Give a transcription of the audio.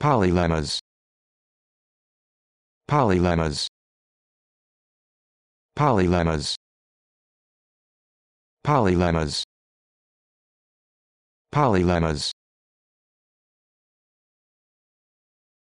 Polylemmas. Polylemmas. Polylemmas. Polylemmas. Polylemmas.